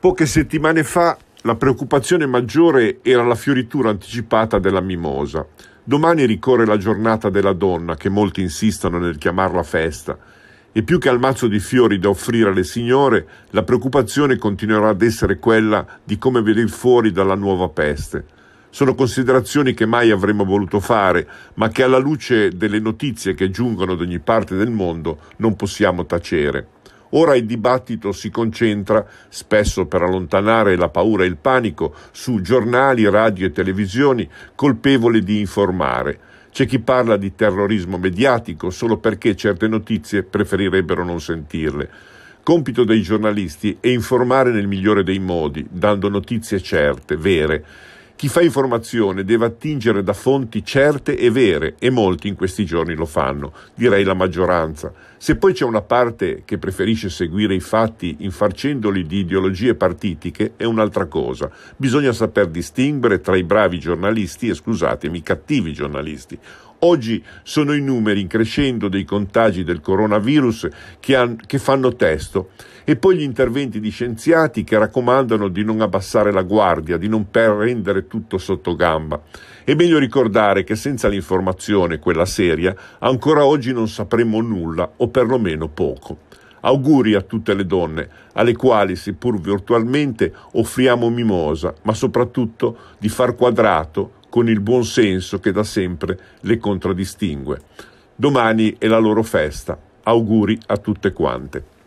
Poche settimane fa la preoccupazione maggiore era la fioritura anticipata della mimosa. Domani ricorre la giornata della donna, che molti insistono nel chiamarla festa, e più che al mazzo di fiori da offrire alle signore, la preoccupazione continuerà ad essere quella di come venire fuori dalla nuova peste. Sono considerazioni che mai avremmo voluto fare, ma che alla luce delle notizie che giungono da ogni parte del mondo non possiamo tacere. Ora il dibattito si concentra, spesso per allontanare la paura e il panico, su giornali, radio e televisioni colpevoli di informare. C'è chi parla di terrorismo mediatico solo perché certe notizie preferirebbero non sentirle. Compito dei giornalisti è informare nel migliore dei modi, dando notizie certe, vere chi fa informazione deve attingere da fonti certe e vere e molti in questi giorni lo fanno, direi la maggioranza. Se poi c'è una parte che preferisce seguire i fatti infarcendoli di ideologie partitiche è un'altra cosa. Bisogna saper distinguere tra i bravi giornalisti e scusatemi, i cattivi giornalisti. Oggi sono i numeri in crescendo dei contagi del coronavirus che, han, che fanno testo e poi gli interventi di scienziati che raccomandano di non abbassare la guardia, di non rendere tutto sotto gamba. È meglio ricordare che senza l'informazione, quella seria, ancora oggi non sapremo nulla o perlomeno poco. Auguri a tutte le donne, alle quali, seppur virtualmente, offriamo mimosa, ma soprattutto di far quadrato con il buon senso che da sempre le contraddistingue. Domani è la loro festa. Auguri a tutte quante.